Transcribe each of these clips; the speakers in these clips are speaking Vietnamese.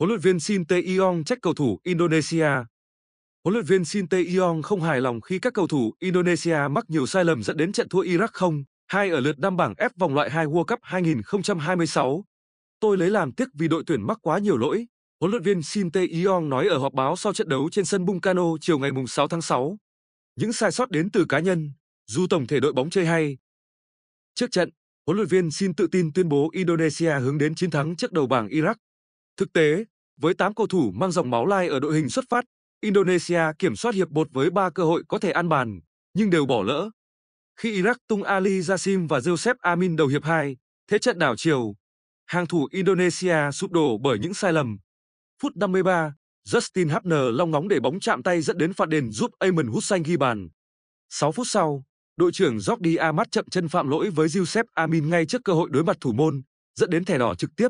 Huấn luyện viên Shin Tae-yong trách cầu thủ Indonesia. Huấn luyện viên Shin Tae-yong không hài lòng khi các cầu thủ Indonesia mắc nhiều sai lầm dẫn đến trận thua Iraq 0 2 ở lượt đăng bảng F vòng loại 2 World Cup 2026. Tôi lấy làm tiếc vì đội tuyển mắc quá nhiều lỗi, huấn luyện viên Shin Tae-yong nói ở họp báo sau trận đấu trên sân Bungkano chiều ngày 6 tháng 6. Những sai sót đến từ cá nhân, dù tổng thể đội bóng chơi hay. Trước trận, huấn luyện viên Shin tự tin tuyên bố Indonesia hướng đến chiến thắng trước đầu bảng Iraq. Thực tế, với 8 cầu thủ mang dòng máu lai ở đội hình xuất phát, Indonesia kiểm soát hiệp một với 3 cơ hội có thể ăn bàn, nhưng đều bỏ lỡ. Khi Iraq tung Ali Jasim và Joseph Amin đầu hiệp 2, thế trận đảo chiều, hàng thủ Indonesia sụp đổ bởi những sai lầm. Phút 53, Justin Hapner long ngóng để bóng chạm tay dẫn đến phạt đền giúp Eamon Hussain ghi bàn. 6 phút sau, đội trưởng Jordi Amat chậm chân phạm lỗi với Joseph Amin ngay trước cơ hội đối mặt thủ môn, dẫn đến thẻ đỏ trực tiếp.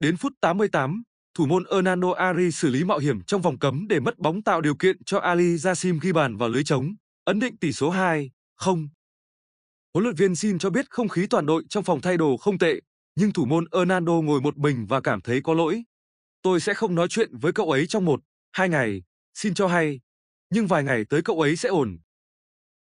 Đến phút 88, thủ môn Hernando Ari xử lý mạo hiểm trong vòng cấm để mất bóng tạo điều kiện cho Ali Jasim ghi bàn vào lưới trống, ấn định tỷ số 2-0. Huấn luyện viên xin cho biết không khí toàn đội trong phòng thay đồ không tệ, nhưng thủ môn Hernando ngồi một mình và cảm thấy có lỗi. Tôi sẽ không nói chuyện với cậu ấy trong một, hai ngày, xin cho hay. Nhưng vài ngày tới cậu ấy sẽ ổn.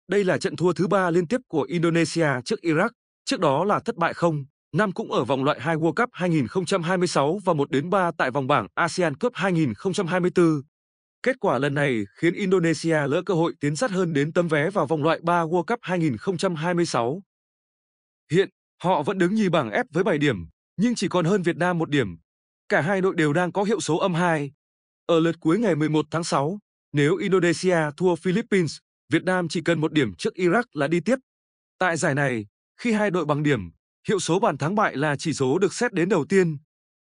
Đây là trận thua thứ ba liên tiếp của Indonesia trước Iraq, trước đó là thất bại không. Nam cũng ở vòng loại 2 World Cup 2026 và 1 đến 3 tại vòng bảng ASEAN Cup 2024. Kết quả lần này khiến Indonesia lỡ cơ hội tiến sát hơn đến tấm vé vào vòng loại 3 World Cup 2026. Hiện, họ vẫn đứng nhì bảng F với 7 điểm, nhưng chỉ còn hơn Việt Nam một điểm. Cả hai đội đều đang có hiệu số âm 2. Ở lượt cuối ngày 11 tháng 6, nếu Indonesia thua Philippines, Việt Nam chỉ cần một điểm trước Iraq là đi tiếp. Tại giải này, khi hai đội bằng điểm, Hiệu số bàn thắng bại là chỉ số được xét đến đầu tiên,